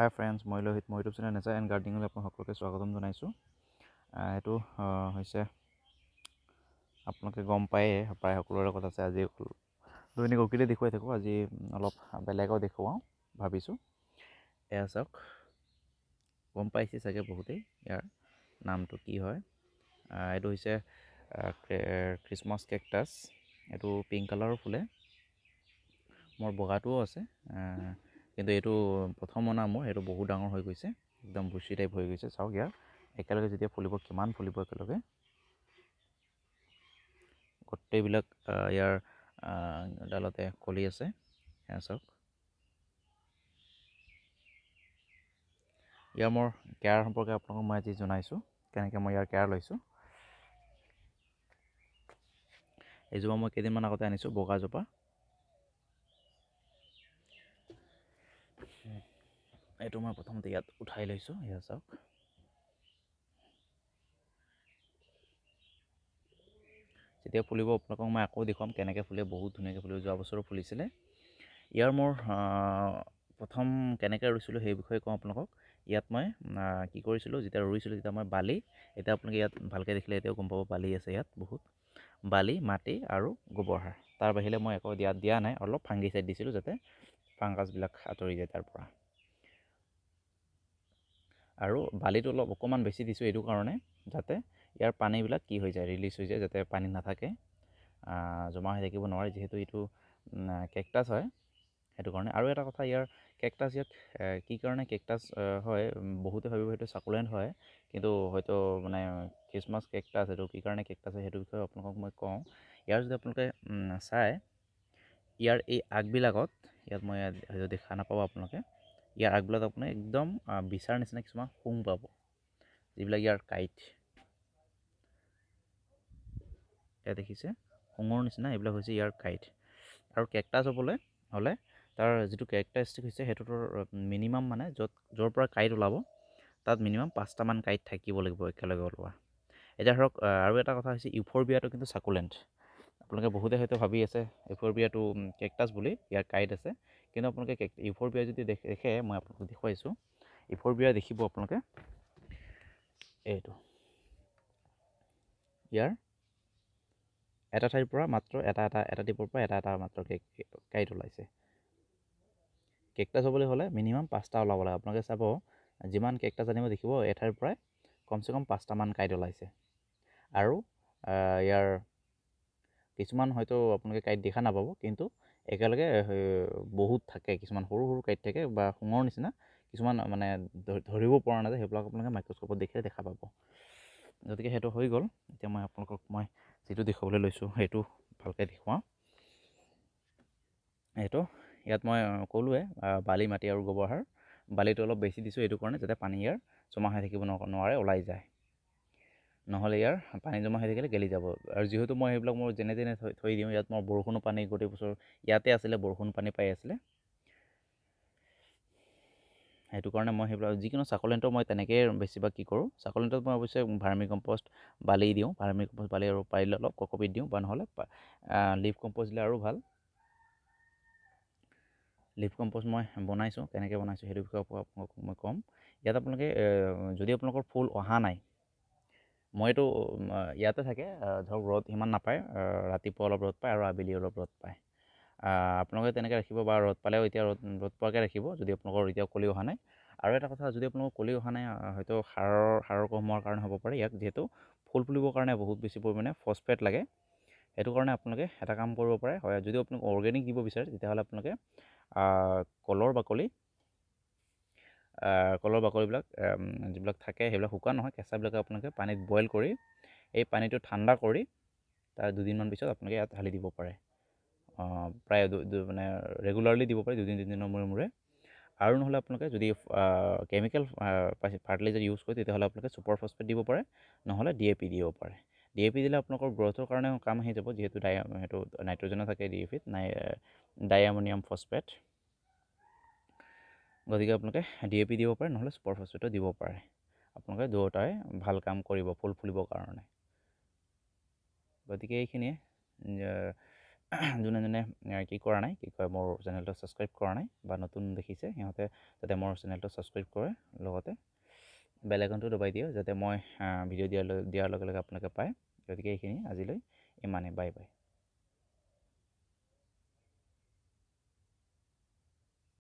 হাই friends মই লোহিত মই YouTube channel nature and গাৰ্ডিঙলৈ আপোনাক সকলোকে স্বাগতম জনাইছোঁ এইটো হৈছে আপোনালোকে গম পায়ে প্ৰায় সকলোৰে লগত আছে আজি দৈনিক অকিলে দেখুৱাই থাকোঁ আজি অলপ বেলেগক দেখুৱাওঁ ভাবিছোঁ এয়া চাওক গম পাইছে চাগে বহুতেই ইয়াৰ নামটো কি হয় এইটো হৈছে খ্ৰীষ্টমাছ কেকটাছ এইটো পিংক কালাৰৰ ফুলে মোৰ বগাটোও আছে কিন্তু এইটো প্ৰথম অনা মোৰ এইটো বহুত ডাঙৰ হৈ গৈছে একদম বুচি টাইপ হৈ গৈছে চাওক ইয়াৰ একেলগে যেতিয়া ফুলিব কিমান ফুলিব একেলগে গোটেইবিলাক ইয়াৰ ডালতে কলি আছে সেয়া চাওক ইয়াৰ মোৰ কেয়াৰ সম্পৰ্কে আপোনালোকক মই আজি জনাইছোঁ কেনেকৈ মই ইয়াৰ কেয়াৰ লৈছোঁ এইজোপা মই কেইদিনমান আগতে আনিছোঁ বগাজোপা এইটো মই প্ৰথমতে ইয়াত উঠাই লৈছোঁ সেয়া চাওক যেতিয়া ফুলিব আপোনালোকক মই আকৌ দেখুৱাম কেনেকৈ ফুলে বহুত ধুনীয়াকৈ ফুলিব যোৱা বছৰো ফুলিছিলে ইয়াৰ মোৰ প্ৰথম কেনেকৈ ৰুইছিলোঁ সেই বিষয়ে কওঁ আপোনালোকক ইয়াত মই কি কৰিছিলোঁ যেতিয়া ৰুইছিলোঁ যেতিয়া মই বালি এতিয়া আপোনালোকে ইয়াত ভালকৈ দেখিলে এতিয়াও গম পাব বালি আছে ইয়াত বহুত বালি মাটি আৰু গোবৰ সাৰ তাৰ বাহিৰে মই একো দিয়া দিয়া নাই অলপ ফাংগি চাইড দিছিলোঁ যাতে ফাংগাছবিলাক আঁতৰি যায় তাৰপৰা আৰু বালিটো অলপ অকণমান বেছি দিছোঁ এইটো কাৰণে যাতে ইয়াৰ পানীবিলাক কি হৈ যায় ৰিলিজ হৈ যায় যাতে পানী নাথাকে জমা হৈ থাকিব নোৱাৰে যিহেতু এইটো কেকটাছ হয় সেইটো কাৰণে আৰু এটা কথা ইয়াৰ কেকটাছ ইয়াত কি কাৰণে কেকটাছ হয় বহুতে ভাবিব সেইটো চাকুলেণ্ট হয় কিন্তু হয়তো মানে খ্ৰীষ্টমাছ কেকটাছ সেইটো কি কাৰণে কেকটাছ হয় সেইটো বিষয়ে আপোনালোকক মই কওঁ ইয়াৰ যদি আপোনালোকে চায় ইয়াৰ এই আগবিলাকত ইয়াত মই দেখা নাপাব আপোনালোকে ইয়াৰ আগবিলাক আপুনি একদম বিচাৰ নিচিনা কিছুমান শুং পাব যিবিলাক ইয়াৰ কাঁইট ইয়াত দেখিছে শুঙৰ নিচিনা এইবিলাক হৈছে ইয়াৰ কাঁইট আৰু কেকটাছ হ'বলৈ হ'লে তাৰ যিটো কেৰেক্টাৰিষ্টিক হৈছে সেইটোতো মিনিমাম মানে য'ত য'ৰ পৰা কাঁইট ওলাব তাত মিনিমাম পাঁচটামান কাঁইট থাকিব লাগিব একেলগে ওলোৱা এতিয়া ধৰক আৰু এটা কথা হৈছে ইউফৰ বিয়াটো কিন্তু চাকুলেণ্ট আপোনালোকে বহুতে হয়তো ভাবি আছে বিয়াটো কেকটাছ বুলি ইয়াৰ কাইট আছে কিন্তু আপোনালোকে কেক বিয়া যদি দেখে মই আপোনালোকক দেখুৱাইছোঁ বিয়া দেখিব আপোনালোকে এইটো ইয়াৰ এটা ঠাইৰ পৰা মাত্ৰ এটা এটা এটা টিপৰ পৰা এটা এটা মাত্ৰ কেক কাইট ওলাইছে কেকটাছ হ'বলৈ হ'লে মিনিমাম পাঁচটা ওলাব লাগে আপোনালোকে চাব যিমান কেকটাছ আনিব দেখিব এঠাইৰ পৰাই কমচে কম পাঁচটামান কাইট ওলাইছে আৰু ইয়াৰ কিছুমান হয়তো আপোনালোকে কাঁইট দেখা নাপাব কিন্তু একেলগে বহুত থাকে কিছুমান সৰু সৰু কাঁইট থাকে বা সোঙৰ নিচিনা কিছুমান মানে ধৰিব পৰা নাযায় সেইবিলাক আপোনালোকে মাইক্ৰস্কোপত দেখিলে দেখা পাব গতিকে সেইটো হৈ গ'ল এতিয়া মই আপোনালোকক মই যিটো দেখুৱাবলৈ লৈছোঁ সেইটো ভালকৈ দেখুৱাওঁ সেইটো ইয়াত মই ক'লোৱে বালি মাটি আৰু গোবৰ সাৰ বালিটো অলপ বেছি দিছোঁ এইটো কাৰণে যাতে পানী ইয়াৰ জমা হৈ থাকিব নোৱাৰে ওলাই যায় নহ'লে ইয়াৰ পানী জমা হৈ থাকিলে গেলি যাব আৰু যিহেতু মই সেইবিলাক মোৰ যেনে তেনে থৈ থৈ দিওঁ ইয়াত মই বৰষুণৰ পানী গোটেই বছৰ ইয়াতে আছিলে বৰষুণ পানী পাই আছিলে সেইটো কাৰণে মই সেইবিলাক যিকোনো চাকলেণ্টৰ মই তেনেকৈয়ে বেছিভাগ কি কৰোঁ চাকলেণ্টত মই অৱশ্যে ভাৰ্মি কম্প'ষ্ট বালি দিওঁ ভাৰ্মি কম্প'ষ্ট বালি আৰু পাৰিলে অলপ ককপিত দিওঁ বা নহ'লে লিভ কম্প'ষ্ট দিলে আৰু ভাল লিভ কম্প'ষ্ট মই বনাইছোঁ কেনেকৈ বনাইছোঁ সেইটো বিষয়ে আপোনালোকক মই ক'ম ইয়াত আপোনালোকে যদি আপোনালোকৰ ফুল অহা নাই মই এইটো ইয়াতে থাকে ধৰক ৰ'দ সিমান নাপায় ৰাতিপুৱা অলপ ৰ'দ পায় আৰু আবেলি অলপ ৰ'দ পায় আপোনালোকে তেনেকৈ ৰাখিব বা ৰ'দ পালেও এতিয়া ৰ'দ ৰ'দ পোৱাকৈ ৰাখিব যদি আপোনালোকৰ এতিয়া কলি অহা নাই আৰু এটা কথা যদি আপোনালোকৰ কলি অহা নাই হয়তো সাৰৰ সাৰৰ কমোৱাৰ কাৰণে হ'ব পাৰে ইয়াক যিহেতু ফুল ফুলিবৰ কাৰণে বহুত বেছি পৰিমাণে ফচফেট লাগে সেইটো কাৰণে আপোনালোকে এটা কাম কৰিব পাৰে হয় যদি আপোনালোকে অৰ্গেনিক দিব বিচাৰে তেতিয়াহ'লে আপোনালোকে কলৰ বাকলি কলৰ বাকলিবিলাক যিবিলাক থাকে সেইবিলাক শুকান নহয় কেঁচাবিলাকে আপোনালোকে পানীত বইল কৰি এই পানীটো ঠাণ্ডা কৰি তাৰ দুদিনমান পিছত আপোনালোকে ইয়াত ঢালি দিব পাৰে প্ৰায় মানে ৰেগুলাৰলি দিব পাৰে দুদিন তিনিদিনৰ মূৰে মূৰে আৰু নহ'লে আপোনালোকে যদি কেমিকেল ফাৰ্টিলাইজাৰ ইউজ কৰে তেতিয়াহ'লে আপোনালোকে চুপাৰ ফচফেট দিব পাৰে নহ'লে ডি এ পি দিব পাৰে ডি এ পি দিলে আপোনালোকৰ গ্ৰ'থৰ কাৰণে কাম আহি যাব যিহেতু ডাই সেইটো নাইট্ৰজেনো থাকে ডি এ পিত নাই ডাইমনিয়াম ফচফেট গতিকে আপোনালোকে ডি এ পি দিব পাৰে নহ'লে ছুপাৰ ফচফেটো দিব পাৰে আপোনালোকে দুয়োটাই ভাল কাম কৰিব ফুল ফুলিবৰ কাৰণে গতিকে এইখিনিয়ে যোনে যোনে কি কৰা নাই কি কয় মোৰ চেনেলটো ছাবস্ক্ৰাইব কৰা নাই বা নতুন দেখিছে সিহঁতে যাতে মোৰ চেনেলটো ছাবস্ক্ৰাইব কৰে লগতে বেলেগনটো দবাই দিয়ে যাতে মই ভিডিঅ' দিয়াৰ দিয়াৰ লগে লগে আপোনালোকে পায় গতিকে এইখিনি আজিলৈ ইমানেই বাই বাই